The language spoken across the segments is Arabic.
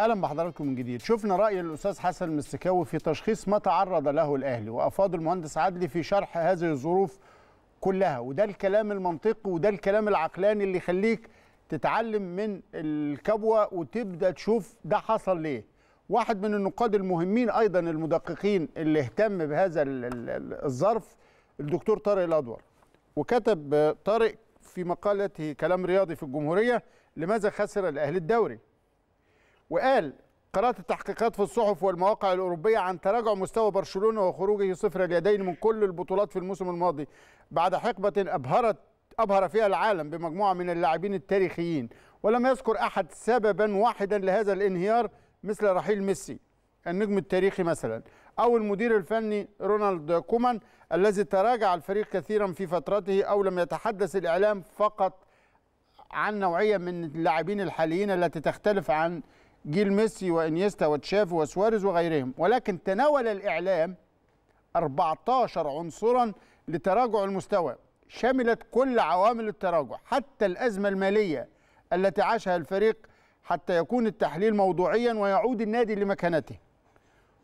اهلا بحضراتكم من جديد شفنا راي الاستاذ حسن المستكاوي في تشخيص ما تعرض له الاهلي وافاض المهندس عدلي في شرح هذه الظروف كلها وده الكلام المنطقي وده الكلام العقلاني اللي يخليك تتعلم من الكبوه وتبدا تشوف ده حصل ليه واحد من النقاد المهمين ايضا المدققين اللي اهتم بهذا الظرف الدكتور طارق الادور وكتب طارق في مقالته كلام رياضي في الجمهوريه لماذا خسر الاهلي الدوري وقال قرأت التحقيقات في الصحف والمواقع الأوروبية عن تراجع مستوى برشلونة وخروجه صفر اليدين من كل البطولات في الموسم الماضي بعد حقبة أبهرت أبهر فيها العالم بمجموعة من اللاعبين التاريخيين ولم يذكر أحد سببا واحدا لهذا الانهيار مثل رحيل ميسي النجم التاريخي مثلا أو المدير الفني رونالد كومان الذي تراجع الفريق كثيرا في فترته أو لم يتحدث الإعلام فقط عن نوعية من اللاعبين الحاليين التي تختلف عن جيل ميسي وانيستا وتشافي وسواريز وغيرهم ولكن تناول الاعلام 14 عنصرا لتراجع المستوى شملت كل عوامل التراجع حتى الازمه الماليه التي عاشها الفريق حتى يكون التحليل موضوعيا ويعود النادي لمكانته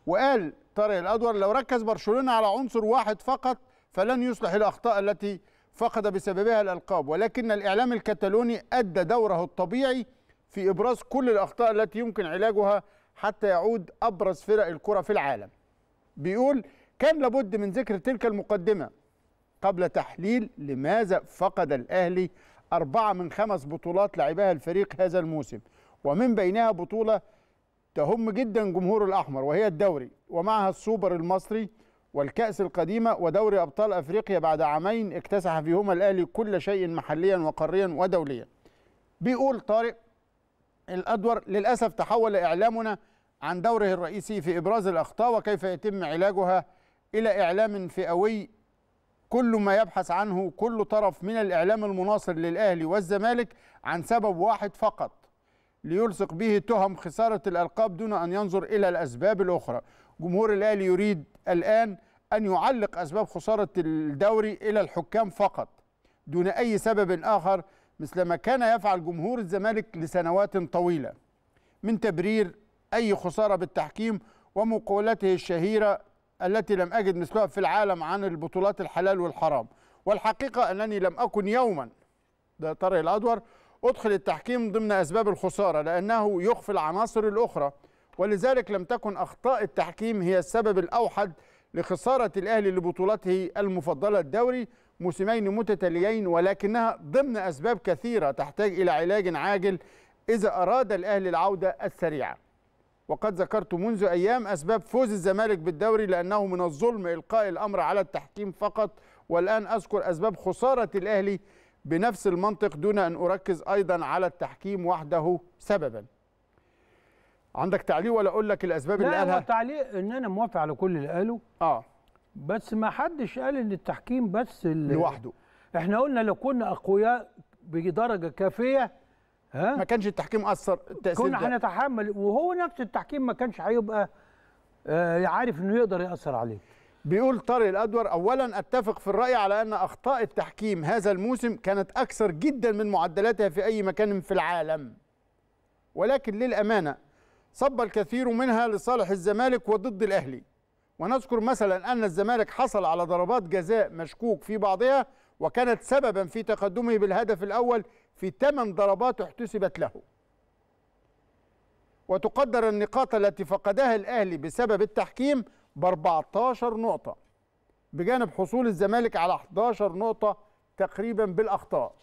وقال طارق الادور لو ركز برشلونه على عنصر واحد فقط فلن يصلح الاخطاء التي فقد بسببها الالقاب ولكن الاعلام الكتالوني ادى دوره الطبيعي في إبراز كل الأخطاء التي يمكن علاجها حتى يعود أبرز فرق الكرة في العالم بيقول كان لابد من ذكر تلك المقدمة قبل تحليل لماذا فقد الأهلي أربعة من خمس بطولات لعبها الفريق هذا الموسم ومن بينها بطولة تهم جدا جمهور الأحمر وهي الدوري ومعها السوبر المصري والكأس القديمة ودوري أبطال أفريقيا بعد عامين اكتسح فيهما الأهلي كل شيء محليا وقاريا ودوليا بيقول طارق الأدور للأسف تحول إعلامنا عن دوره الرئيسي في إبراز الأخطاء وكيف يتم علاجها إلى إعلام فئوي كل ما يبحث عنه كل طرف من الإعلام المناصر للأهلي والزمالك عن سبب واحد فقط ليلصق به تهم خسارة الألقاب دون أن ينظر إلى الأسباب الأخرى جمهور الأهلي يريد الآن أن يعلق أسباب خسارة الدوري إلى الحكام فقط دون أي سبب آخر مثل ما كان يفعل جمهور الزمالك لسنوات طويلة من تبرير أي خسارة بالتحكيم ومقولته الشهيرة التي لم أجد مثلها في العالم عن البطولات الحلال والحرام والحقيقة أنني لم أكن يوما ده طارق الأدور أدخل التحكيم ضمن أسباب الخسارة لأنه يخفي العناصر الأخرى ولذلك لم تكن أخطاء التحكيم هي السبب الأوحد لخسارة الأهلي لبطولته المفضلة الدوري موسمين متتاليين ولكنها ضمن أسباب كثيرة تحتاج إلى علاج عاجل إذا أراد الأهلي العودة السريعة وقد ذكرت منذ أيام أسباب فوز الزمالك بالدوري لأنه من الظلم إلقاء الأمر على التحكيم فقط والآن أذكر أسباب خسارة الأهلي بنفس المنطق دون أن أركز أيضا على التحكيم وحده سبباً عندك تعليق ولا اقول لك الاسباب اللي قالها؟ لا تعليق ان انا موافق على كل اللي قاله اه بس ما حدش قال ان التحكيم بس لوحده احنا قلنا لو كنا اقوياء بدرجه كافيه ها ما كانش التحكيم اثر التاثير كنا هنتحمل وهو نفس التحكيم ما كانش هيبقى آه عارف انه يقدر ياثر عليه بيقول طارق الادور اولا اتفق في الراي على ان اخطاء التحكيم هذا الموسم كانت اكثر جدا من معدلاتها في اي مكان في العالم ولكن للامانه صب الكثير منها لصالح الزمالك وضد الأهلي ونذكر مثلا أن الزمالك حصل على ضربات جزاء مشكوك في بعضها وكانت سببا في تقدمه بالهدف الأول في 8 ضربات احتسبت له وتقدر النقاط التي فقدها الأهلي بسبب التحكيم ب 14 نقطة بجانب حصول الزمالك على 11 نقطة تقريبا بالأخطاء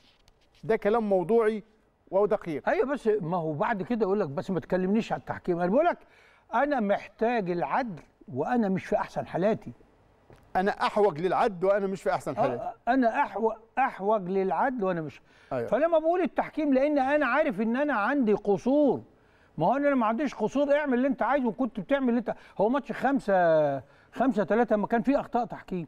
ده كلام موضوعي وهو دقيق ايوه بس ما هو بعد كده يقول لك بس ما تكلمنيش على التحكيم انا بقول لك انا محتاج العدل وانا مش في احسن حالاتي انا احوج للعدل وانا مش في احسن آه، حالاتي انا احوج احوج للعدل وانا مش أيوة. فلما بقول التحكيم لان انا عارف ان انا عندي قصور ما هو انا ما عنديش قصور اعمل اللي انت عايزه وكنت بتعمل اللي انت هو ماتش خمسة خمسة ثلاثة ما كان فيه اخطاء تحكيم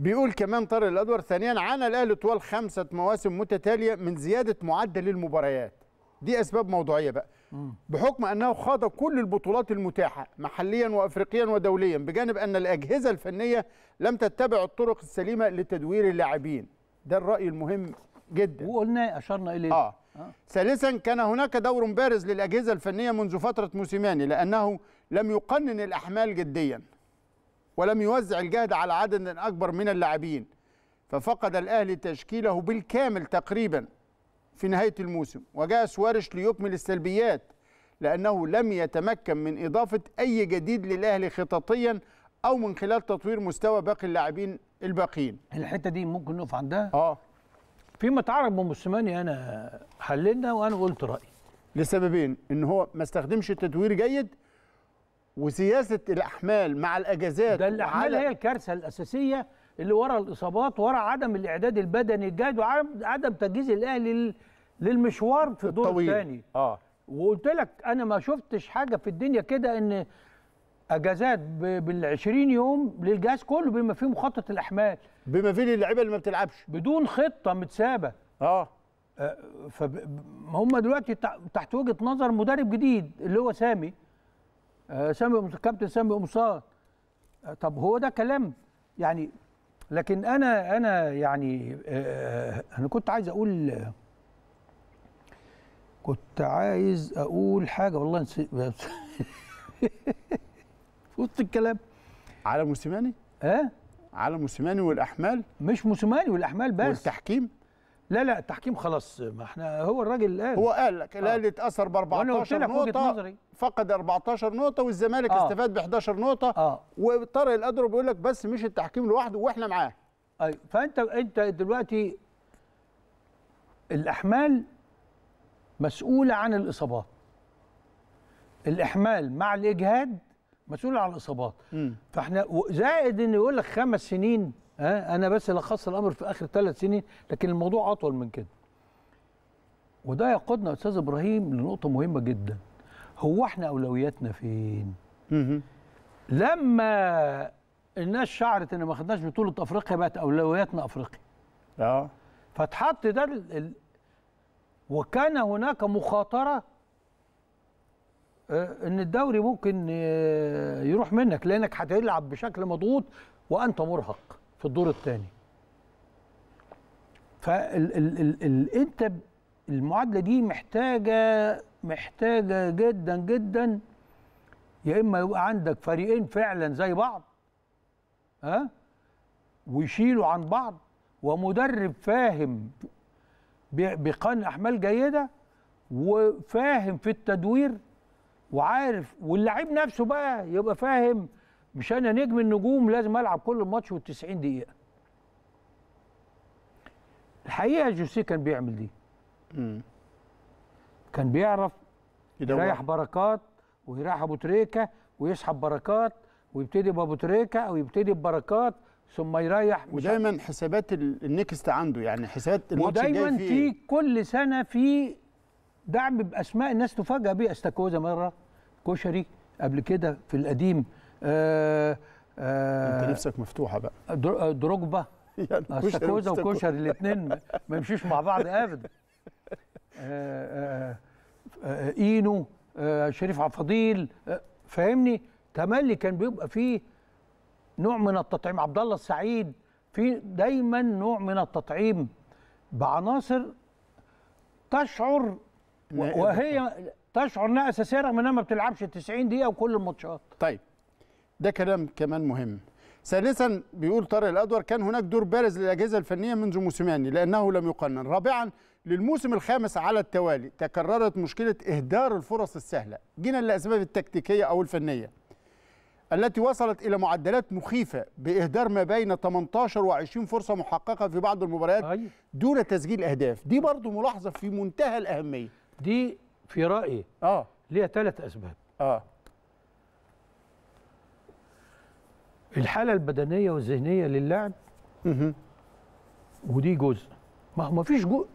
بيقول كمان طارق الادور ثانيا عانى الاهلي طوال خمسه مواسم متتاليه من زياده معدل المباريات دي اسباب موضوعيه بقى بحكم انه خاض كل البطولات المتاحه محليا وافريقيا ودوليا بجانب ان الاجهزه الفنيه لم تتبع الطرق السليمه لتدوير اللاعبين ده الراي المهم جدا وقلنا اشرنا اليه آه. آه. ثالثا كان هناك دور بارز للاجهزه الفنيه منذ فتره موسيماني لانه لم يقنن الاحمال جديا ولم يوزع الجهد على عدد أكبر من اللاعبين ففقد الأهلي تشكيله بالكامل تقريبا في نهاية الموسم وجاء سوارش ليكمل السلبيات لأنه لم يتمكن من إضافة أي جديد للأهلي خططيا أو من خلال تطوير مستوى باقي اللاعبين الباقيين الحتة دي ممكن نقف عندها؟ آه فيما تعرف بموسيماني أنا حللنا وأنا قلت رأيي لسببين إن هو ما استخدمش تدوير جيد وزياده الاحمال مع الاجازات ده الاحمال هي الكارثه الاساسيه اللي ورا الاصابات ورا عدم الاعداد البدني الجيد وعدم تجهيز الاهلي للمشوار في الدور الثاني اه وقلت لك انا ما شفتش حاجه في الدنيا كده ان اجازات بال 20 يوم للجهاز كله بما فيه مخطط الاحمال بما فيه اللعيبه اللي ما بتلعبش بدون خطه متسابه اه, آه، فهم دلوقتي تحت وجهه نظر مدرب جديد اللي هو سامي آه، سامي كابتن سامي قمصان آه، طب هو ده كلام يعني لكن انا انا يعني آه، انا كنت عايز اقول كنت عايز اقول حاجه والله نسيت في وسط الكلام على موسيماني؟ اه على موسيماني والاحمال مش موسيماني والاحمال بس والتحكيم لا لا التحكيم خلاص ما احنا هو الراجل قال هو قال لك آه. الاهلي اتاثر ب 14 نقطه فقد 14 نقطه والزمالك آه. استفاد ب 11 نقطه آه. وطارق القدر بيقول لك بس مش التحكيم لوحده واحنا معاه ايوه فانت انت دلوقتي الاحمال مسؤوله عن الاصابات الاحمال مع الاجهاد مسؤول عن الاصابات م. فاحنا زائد ان يقول لك خمس سنين أه؟ انا بس لخصت الامر في اخر ثلاث سنين لكن الموضوع اطول من كده وده يقودنا استاذ ابراهيم لنقطه مهمه جدا هو احنا اولوياتنا فين لما الناس شعرت ان ما خدناش بطوله افريقيا بقت اولوياتنا افريقيا اه فاتحط ده ال... ال... وكان هناك مخاطره آه، ان الدوري ممكن آه، يروح منك لانك هتلعب بشكل مضغوط وانت مرهق في الدور الثاني فانت المعادله دي محتاجه محتاجه جدا جدا يا اما يبقى عندك فريقين فعلا زي بعض ها أه؟ ويشيلوا عن بعض ومدرب فاهم بقن احمال جيده وفاهم في التدوير وعارف واللعيب نفسه بقى يبقى فاهم مش انا نجم النجوم لازم العب كل الماتش وال90 دقيقه الحقيقه جوسيه كان بيعمل دي مم. كان بيعرف يريح بركات ويريح ابو تريكه ويسحب بركات ويبتدي بابو تريكه او يبتدي ببركات ثم يريح ودايما حسابات النكست عنده يعني حسابات الماتش الجاي ودايما إيه؟ في كل سنه في دعم باسماء الناس تفاجئ بيه استاكوزا مره كشري قبل كده في القديم آه، آه، انت نفسك مفتوحه بقى آه، دروجبا يعني استاكوزا وكوشر الاثنين ما يمشيش مع بعض ابدا اينو شريف عفضيل فاهمني تملي كان بيبقى فيه نوع من التطعيم عبد الله السعيد في دايما نوع من التطعيم بعناصر تشعر وهي تشعر انها اساسيه رغم انها ما بتلعبش 90 دقيقه وكل الماتشات طيب ده كلام كمان مهم ثالثا بيقول طارق الادور كان هناك دور بارز للاجهزه الفنيه منذ موسمين لانه لم يقنن رابعا للموسم الخامس على التوالي تكررت مشكله اهدار الفرص السهله جينا للاسباب التكتيكيه او الفنيه التي وصلت الى معدلات مخيفه باهدار ما بين 18 و20 فرصه محققه في بعض المباريات طيب. دون تسجيل اهداف دي برضو ملاحظه في منتهى الاهميه دي في رايي اه ليها ثلاث اسباب اه الحاله البدنيه والذهنيه للاعب ودي جزء ما هو مفيش جزء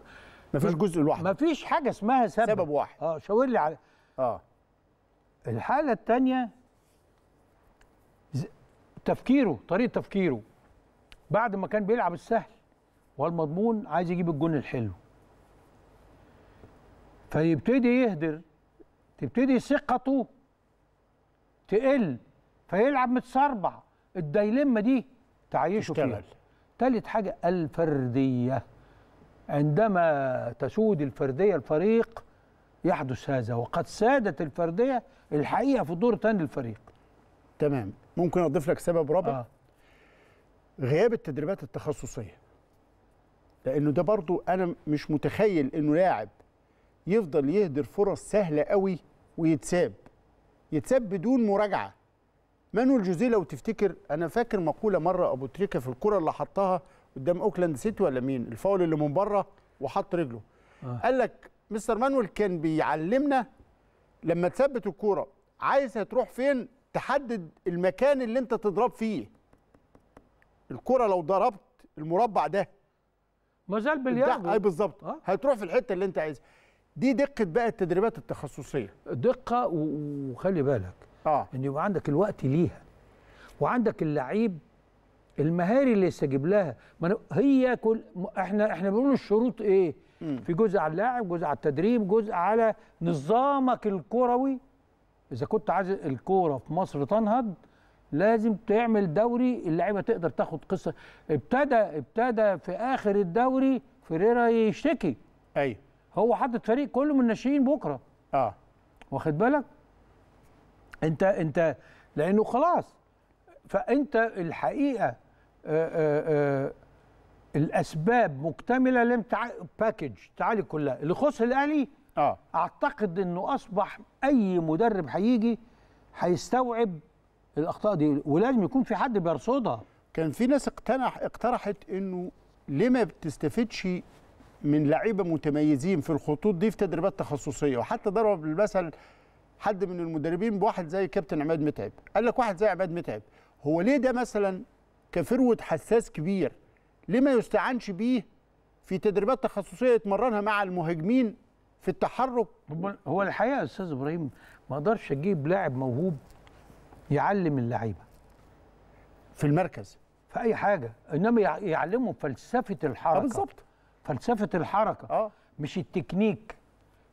مفيش جزء لوحده مفيش حاجه اسمها سبب سبب واحد اه شاور لي على اه الحاله الثانيه تفكيره طريقه تفكيره بعد ما كان بيلعب السهل والمضمون عايز يجيب الجون الحلو فيبتدي يهدر تبتدي ثقته تقل فيلعب متسربع الديلمة دي تعيشه فيها ثالث حاجة الفردية عندما تسود الفردية الفريق يحدث هذا وقد سادت الفردية الحقيقة في دور تاني الفريق تمام ممكن أضيف لك سبب رابع آه. غياب التدريبات التخصصية لأنه ده برضو أنا مش متخيل أنه لاعب يفضل يهدر فرص سهلة قوي ويتساب يتساب بدون مراجعة مانويل جوزيه لو تفتكر انا فاكر مقوله مره ابو تريكه في الكره اللي حطها قدام اوكلاند سيتي ولا مين الفاول اللي من بره وحط رجله آه. قال لك مستر مانويل كان بيعلمنا لما تثبت الكوره عايز هتروح فين تحدد المكان اللي انت تضرب فيه الكوره لو ضربت المربع ده ما زال بالياردو اي بالظبط آه. هتروح في الحته اللي انت عايزها دي دقه بقى التدريبات التخصصيه دقه وخلي بالك اه ان يبقى عندك الوقت ليها وعندك اللعيب المهاري اللي يستجيب لها ما هي كل احنا احنا بنقول الشروط ايه مم. في جزء على اللاعب جزء على التدريب جزء على نظامك الكروي اذا كنت عايز الكوره في مصر تنهض لازم تعمل دوري اللعيبه تقدر تاخد قصه ابتدى ابتدى في اخر الدوري فيريرا يشتكي ايوه هو حاطط فريق كله من الناشئين بكره اه واخد بالك انت انت لانه خلاص فانت الحقيقه آآ آه، آآ آه، آه، الاسباب مكتمله لم تع... باكج تعالي كلها اللي يخص الاهلي اه اعتقد انه اصبح اي مدرب هيجي هيستوعب الاخطاء دي ولازم يكون في حد بيرصدها كان في ناس اقتنع اقترحت انه ليه ما بتستفدش من لعيبه متميزين في الخطوط دي في تدريبات تخصصيه وحتى ضرب المثل حد من المدربين بواحد زي كابتن عماد متعب قال لك واحد زي عماد متعب هو ليه ده مثلا كفروه حساس كبير ليه ما يستعانش بيه في تدريبات تخصصيه يتمرنها مع المهاجمين في التحرك هو الحقيقه يا استاذ ابراهيم ما اقدرش اجيب لاعب موهوب يعلم اللعيبه في المركز في اي حاجه انما يعلمهم فلسفه الحركه آه، بالظبط فلسفه الحركه اه مش التكنيك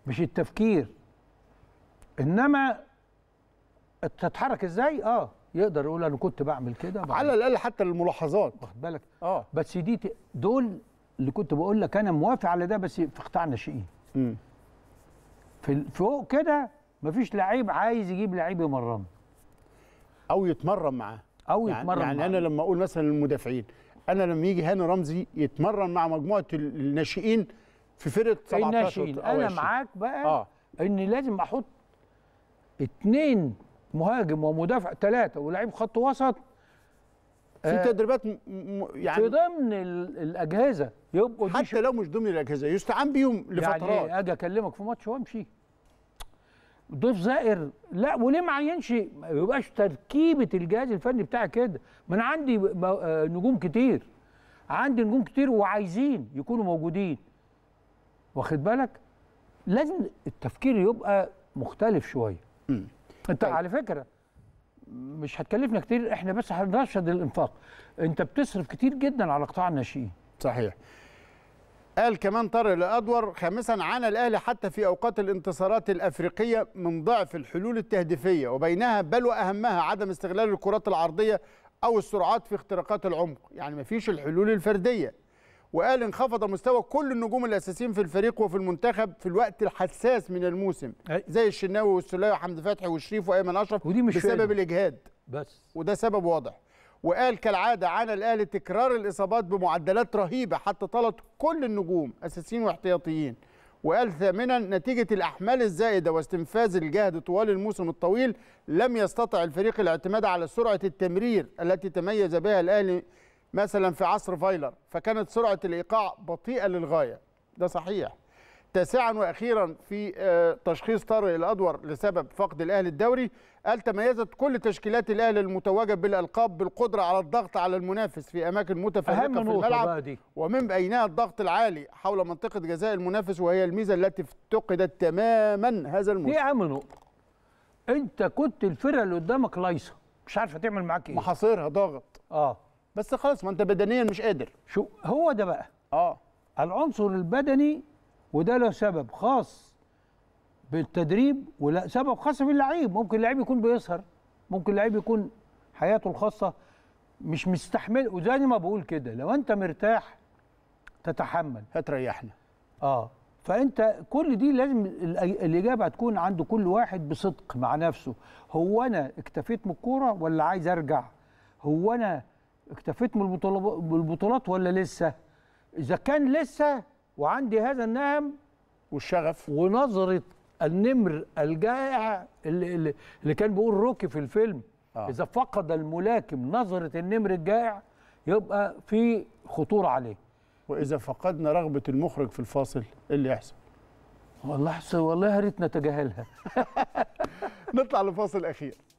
مش التفكير انما تتحرك ازاي اه يقدر يقول انا كنت بعمل كده على الاقل حتى الملاحظات واخد بالك اه بس دي دول اللي كنت بقول لك انا موافق على ده بس في قطاع امم في فوق كده مفيش لعيب عايز يجيب لعيب يمرنه او يتمرن معاه او يعني يتمرن يعني معاه. انا لما اقول مثلا المدافعين انا لما يجي هاني رمزي يتمرن مع مجموعه الناشئين في فرقه 17 الناشئين انا معاك بقى آه. ان لازم احط اثنين مهاجم ومدافع ثلاثه ولاعيب خط وسط في آه، تدريبات يعني في ضمن الاجهزه يبقوا حتى لو مش ضمن الاجهزه يستعان بيهم لفترات يعني اجي اكلمك في ماتش وامشي ضيف زائر لا وليه ما عينش ما يبقاش تركيبه الجهاز الفني بتاعي كده ما انا عندي آه، نجوم كتير عندي نجوم كتير وعايزين يكونوا موجودين واخد بالك لازم التفكير يبقى مختلف شويه امم انت طيب. على فكره مش هتكلفنا كتير احنا بس هنرشد الانفاق انت بتصرف كتير جدا على قطاع الناشئين صحيح قال كمان طارق الادور خامسا عانى الاهلي حتى في اوقات الانتصارات الافريقيه من ضعف الحلول التهديفيه وبينها بل واهمها عدم استغلال الكرات العرضيه او السرعات في اختراقات العمق يعني مفيش الحلول الفرديه وقال انخفض مستوى كل النجوم الاساسيين في الفريق وفي المنتخب في الوقت الحساس من الموسم زي الشناوي والسلاوي وحمدي فتحي والشريف وايمن اشرف ودي مش بسبب فعلا. الاجهاد بس وده سبب واضح وقال كالعاده عانى الاهلي تكرار الاصابات بمعدلات رهيبه حتى طلت كل النجوم اساسيين واحتياطيين وقال ثامنا نتيجة الأحمال الزائدة واستنفاذ الجهد طوال الموسم الطويل لم يستطع الفريق الاعتماد على سرعة التمرير التي تميز بها الأهلي مثلا في عصر فايلر فكانت سرعة الإيقاع بطيئة للغاية ده صحيح تاسعا واخيرا في آه، تشخيص طارق الادور لسبب فقد الاهلي الدوري قال تميزت كل تشكيلات الاهلي المتواجد بالالقاب بالقدره على الضغط على المنافس في اماكن متفرقه في الملعب دي. ومن بينها الضغط العالي حول منطقه جزاء المنافس وهي الميزه التي افتقدت تماما هذا الموسم. ايه منو انت كنت الفرقه اللي قدامك لايصه مش عارفه تعمل معاك ايه؟ محاصرها ضاغط. اه بس خلاص ما انت بدنيا مش قادر شو هو ده بقى اه العنصر البدني وده له سبب خاص بالتدريب ولا سبب خاص باللعيب ممكن اللعيب يكون بيسهر ممكن اللعيب يكون حياته الخاصه مش مستحمل وزي ما بقول كده لو انت مرتاح تتحمل هتريحنا اه فانت كل دي لازم الاجابه هتكون عند كل واحد بصدق مع نفسه هو انا اكتفيت من الكوره ولا عايز ارجع هو انا اكتفيت من البطولات ولا لسه اذا كان لسه وعندي هذا النهم والشغف ونظره النمر الجائع اللي, اللي كان بيقول روكي في الفيلم آه. اذا فقد الملاكم نظره النمر الجائع يبقى في خطوره عليه واذا فقدنا رغبه المخرج في الفاصل ايه اللي يحصل والله والله يا ريت نتجاهلها نطلع لفاصل اخير